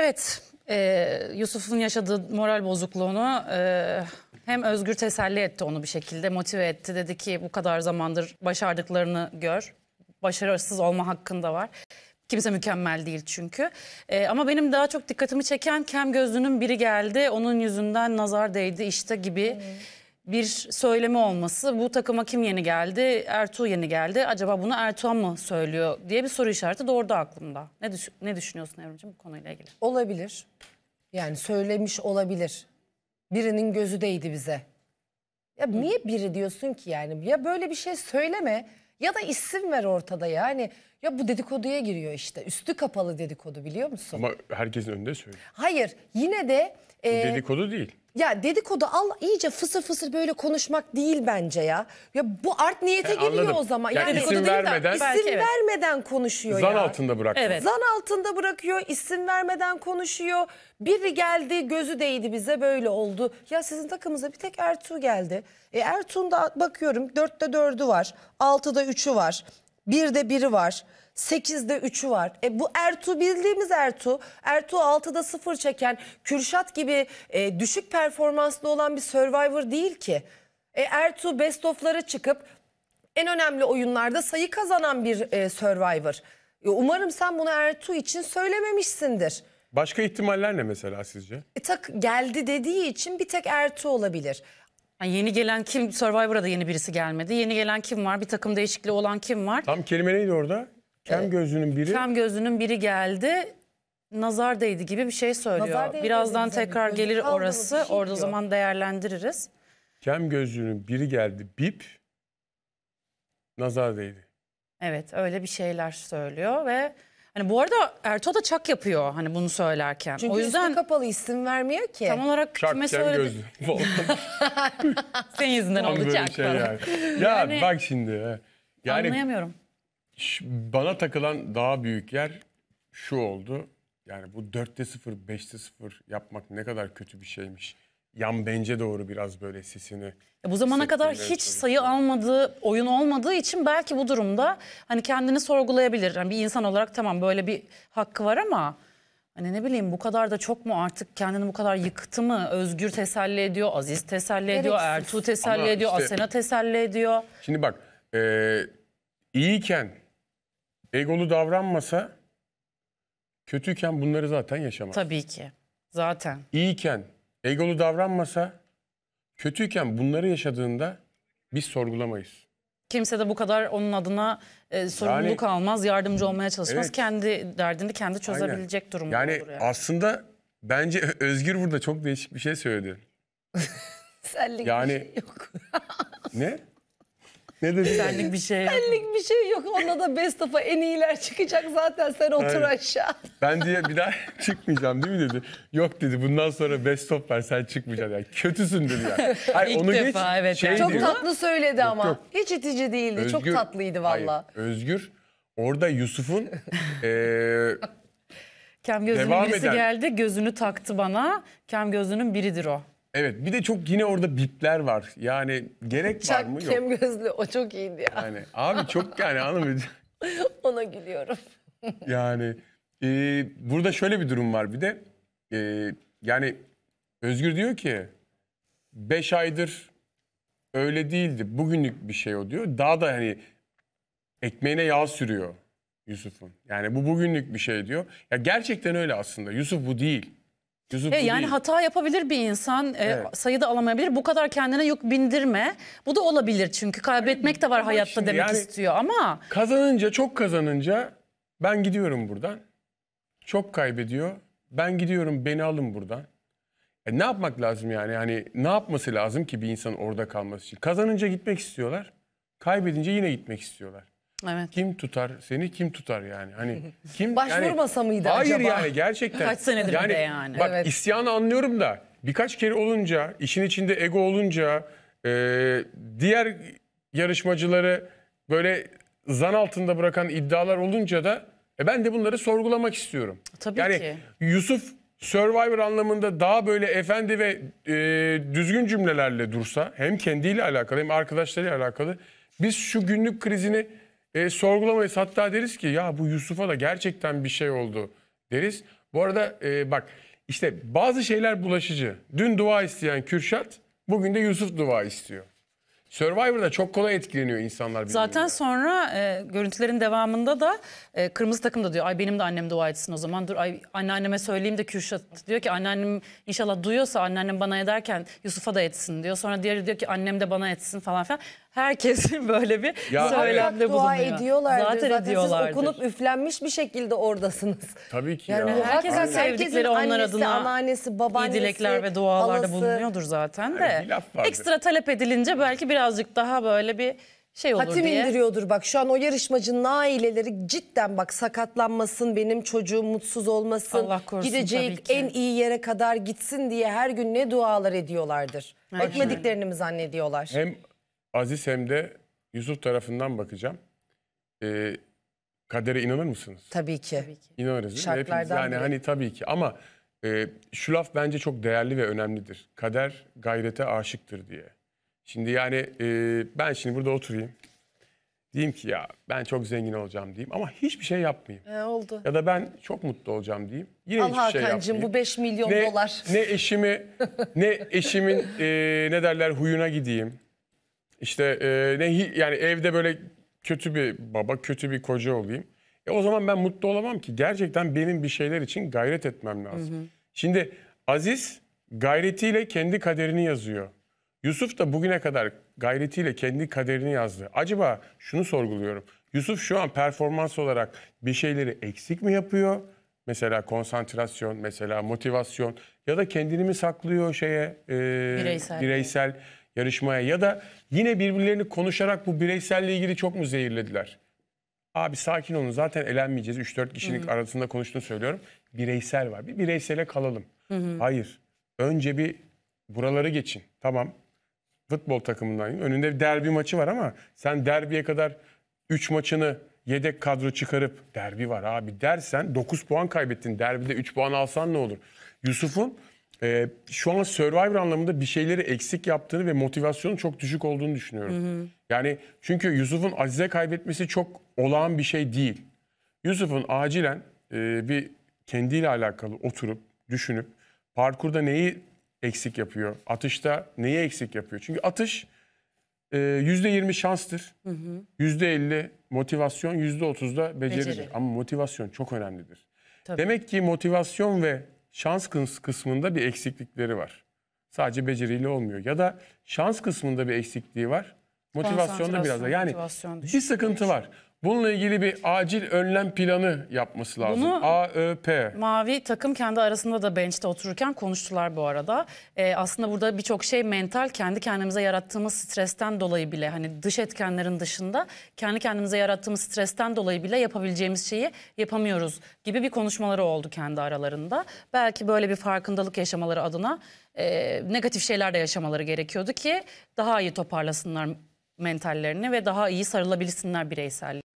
Evet, e, Yusuf'un yaşadığı moral bozukluğunu e, hem Özgür teselli etti onu bir şekilde, motive etti. Dedi ki bu kadar zamandır başardıklarını gör, başarısız olma hakkında var. Kimse mükemmel değil çünkü. E, ama benim daha çok dikkatimi çeken Kem Gözlü'nün biri geldi, onun yüzünden nazar değdi işte gibi... Hmm bir söylemi olması. Bu takıma kim yeni geldi? Ertuğ yeni geldi. Acaba bunu Ertuğ mı söylüyor diye bir soru işareti doğurdu aklımda. Ne, düş ne düşünüyorsun Evrimciğim bu konuyla ilgili? Olabilir. Yani söylemiş olabilir. Birinin gözü değdi bize. Ya niye biri diyorsun ki yani? Ya böyle bir şey söyleme ya da isim ver ortada yani. Ya bu dedikoduya giriyor işte. Üstü kapalı dedikodu biliyor musun? Ama herkesin önünde söylüyor. Hayır yine de... Bu dedikodu değil. Ya dedikodu al iyice fısır fısır böyle konuşmak değil bence ya. Ya bu art niyete giriyor o zaman. Yani, yani isim değil vermeden. De, belki isim evet. konuşuyor Zan ya. altında bırakıyor. Evet. Zan altında bırakıyor, isim vermeden konuşuyor. Biri geldi, gözü değdi bize böyle oldu. Ya sizin takımınıza bir tek Ertuğ geldi. E Ertuğ'un da bakıyorum dörtte dördü var, altıda üçü var, 1'de biri var. 8'de 3'ü var. E bu Ertu bildiğimiz Ertu. Ertu 6'da 0 çeken Kürşat gibi e, düşük performanslı olan bir Survivor değil ki. E, Ertu best of'lara çıkıp en önemli oyunlarda sayı kazanan bir e, Survivor. E, umarım sen bunu Ertu için söylememişsindir. Başka ihtimaller ne mesela sizce? E, tak geldi dediği için bir tek Ertu olabilir. Yani yeni gelen kim? Survivor'a da yeni birisi gelmedi. Yeni gelen kim var? Bir takım değişikliği olan kim var? Tam kelime neydi orada? Kem ee, gözünün biri. Kem gözünün biri geldi. Nazar değdi gibi bir şey söylüyor. Birazdan tekrar gelir orası. şey Orada o zaman değerlendiririz. Kem gözünün biri geldi. Bip. Nazar değdi. Evet öyle bir şeyler söylüyor ve hani bu arada Erto da çak yapıyor hani bunu söylerken. Çünkü o yüzden kapalı isim vermiyor ki. tam olarak Çak kime söyledi? gözü. Senin yüzünden Tam oldu çak şey falan. yani. Ya Yani- bak şimdi. Yani Anlayamıyorum. Bana takılan daha büyük yer şu oldu. Yani bu 4'te 0, 5'te 0 yapmak ne kadar kötü bir şeymiş. Yan bence doğru biraz böyle sesini. Ya e, bu zamana kadar hiç çalışıyor. sayı almadığı, oyun olmadığı için belki bu durumda hani kendini sorgulayabilir. Yani bir insan olarak tamam böyle bir hakkı var ama hani ne bileyim bu kadar da çok mu artık kendini bu kadar yıktı mı? Özgür teselli ediyor, Aziz teselli Gereksiz. ediyor, Ertuğ teselli ama ediyor, işte, Asena teselli ediyor. Şimdi bak, e, iyiyken egolu davranmasa kötüyken bunları zaten yaşamaz. Tabii ki. Zaten. İyiken, egolu davranmasa kötüyken bunları yaşadığında biz sorgulamayız. Kimse de bu kadar onun adına e, sorumluluk yani, almaz, yardımcı olmaya çalışmaz. Evet. Kendi derdini kendi çözebilecek Aynen. durumda yani olur yani. aslında bence Özgür burada çok değişik bir şey söyledi. Senlik yani, bir şey yok. ne? Ne dedin? Senlik bir şey yok. Senlik bir şey yok. Onda da best of'a en iyiler çıkacak zaten sen otur Aynen. aşağı. Ben diye bir daha çıkmayacağım değil mi dedi. Yok dedi bundan sonra best of ver sen çıkmayacaksın. Yani kötüsün dedi yani. Hayır, İlk onu defa geç, evet. Şey çok diyor. tatlı söyledi yok, ama. Yok. Hiç itici değildi. Özgür, çok tatlıydı valla. Özgür orada Yusuf'un e, Kem gözünün Devam birisi eden. geldi gözünü taktı bana. Kem gözünün biridir o. Evet bir de çok yine orada bipler var. Yani gerek Çak, var mı? Yok. Kem gözlü o çok iyiydi ya. Yani abi çok yani anlamıyorum. Ona gülüyorum. yani e, burada şöyle bir durum var bir de. E, yani Özgür diyor ki 5 aydır öyle değildi. Bugünlük bir şey o diyor. Daha da hani ekmeğine yağ sürüyor Yusuf'un. Yani bu bugünlük bir şey diyor. Ya gerçekten öyle aslında. Yusuf bu değil. Gözüntü evet, yani değil. hata yapabilir bir insan, e, evet. e, sayıda alamayabilir. Bu kadar kendine yük bindirme. Bu da olabilir çünkü kaybetmek de var ama hayatta demek yani, istiyor ama. Kazanınca, çok kazanınca ben gidiyorum buradan. Çok kaybediyor. Ben gidiyorum, beni alın buradan. E, ne yapmak lazım yani? Yani ne yapması lazım ki bir insan orada kalması için? Kazanınca gitmek istiyorlar. Kaybedince yine gitmek istiyorlar. Evet. Kim tutar seni kim tutar yani? Hani kim Başvurmasa yani, mıydı hayır acaba? yani gerçekten. Kaç senedir yani, de yani. Bak evet. isyanı anlıyorum da birkaç kere olunca, işin içinde ego olunca e, diğer yarışmacıları böyle zan altında bırakan iddialar olunca da e, ben de bunları sorgulamak istiyorum. Tabii yani, ki. Yusuf Survivor anlamında daha böyle efendi ve e, düzgün cümlelerle dursa hem kendiyle alakalı hem arkadaşlarıyla alakalı biz şu günlük krizini e, sorgulamayız. Hatta deriz ki ya bu Yusuf'a da gerçekten bir şey oldu deriz. Bu arada e, bak işte bazı şeyler bulaşıcı. Dün dua isteyen Kürşat bugün de Yusuf dua istiyor. Survivor'da çok kolay etkileniyor insanlar. Zaten sonra e, görüntülerin devamında da e, kırmızı takım da diyor ay benim de annem dua etsin o zaman dur ay anneanneme söyleyeyim de Kürşat diyor ki anneannem inşallah duyuyorsa anneannem bana ederken Yusuf'a da etsin diyor. Sonra diğeri diyor ki annem de bana etsin falan filan herkesin böyle bir Ya, söylemde evet. bulunuyor. Dua ediyorlar Zaten, diyor. ediyorlardır. siz okunup üflenmiş bir şekilde oradasınız. Tabii ki Yani bu ya. herkesin Aynen. sevdikleri onlar annesi, adına anneannesi, iyi dilekler ve dualarda halası. bulunuyordur zaten Öyle de. bir laf vardır. Ekstra talep edilince belki birazcık daha böyle bir şey olur Hatim diye. indiriyordur bak şu an o yarışmacının aileleri cidden bak sakatlanmasın benim çocuğum mutsuz olmasın Allah korusun gideceği tabii ki. en iyi yere kadar gitsin diye her gün ne dualar ediyorlardır. Etmediklerini mı zannediyorlar? Hem Aziz hem de Yusuf tarafından bakacağım. E, kadere inanır mısınız? Tabii ki. Tabii İnanırız. Hepimiz Şartlardan yani biri. hani tabii ki ama e, şu laf bence çok değerli ve önemlidir. Kader gayrete aşıktır diye. Şimdi yani e, ben şimdi burada oturayım. Diyeyim ki ya ben çok zengin olacağım diyeyim ama hiçbir şey yapmayayım. E oldu. Ya da ben çok mutlu olacağım diyeyim. Yine Al hiçbir şey yapmayayım. bu 5 milyon Ne, dolar. ne eşimi ne eşimin e, ne derler huyuna gideyim. İşte e, ne yani evde böyle kötü bir baba, kötü bir koca olayım. E o zaman ben mutlu olamam ki. Gerçekten benim bir şeyler için gayret etmem lazım. Hı hı. Şimdi Aziz gayretiyle kendi kaderini yazıyor. Yusuf da bugüne kadar gayretiyle kendi kaderini yazdı. Acaba şunu sorguluyorum. Yusuf şu an performans olarak bir şeyleri eksik mi yapıyor? Mesela konsantrasyon, mesela motivasyon ya da kendini mi saklıyor şeye e, bireysel. bireysel yarışmaya ya da yine birbirlerini konuşarak bu bireyselle ilgili çok mu zehirlediler? Abi sakin olun zaten elenmeyeceğiz. 3-4 kişilik Hı-hı. arasında konuştuğunu söylüyorum. Bireysel var. Bir bireysele kalalım. Hı-hı. Hayır. Önce bir buraları geçin. Tamam. Futbol takımından önünde bir derbi maçı var ama sen derbiye kadar 3 maçını yedek kadro çıkarıp derbi var abi dersen 9 puan kaybettin. Derbide 3 puan alsan ne olur? Yusuf'un e, şu an Survivor anlamında bir şeyleri eksik yaptığını ve motivasyonun çok düşük olduğunu düşünüyorum. Hı hı. Yani çünkü Yusuf'un Aziz'e kaybetmesi çok olağan bir şey değil. Yusuf'un acilen e, bir kendiyle alakalı oturup düşünüp parkurda neyi eksik yapıyor, atışta neyi eksik yapıyor. Çünkü atış e, %20 şanstır, hı hı. %50 motivasyon, %30 da beceridir. Beceri. Ama motivasyon çok önemlidir. Tabii. Demek ki motivasyon ve şans kısmında bir eksiklikleri var. Sadece beceriyle olmuyor. Ya da şans kısmında bir eksikliği var. Motivasyonda biraz da. Yani bir sıkıntı var. Bununla ilgili bir acil önlem planı yapması lazım. Bunu AÖP. Mavi takım kendi arasında da bench'te otururken konuştular bu arada. Ee, aslında burada birçok şey mental kendi kendimize yarattığımız stresten dolayı bile hani dış etkenlerin dışında kendi kendimize yarattığımız stresten dolayı bile yapabileceğimiz şeyi yapamıyoruz gibi bir konuşmaları oldu kendi aralarında. Belki böyle bir farkındalık yaşamaları adına e, negatif şeyler de yaşamaları gerekiyordu ki daha iyi toparlasınlar mentallerini ve daha iyi sarılabilsinler bireyselliğe.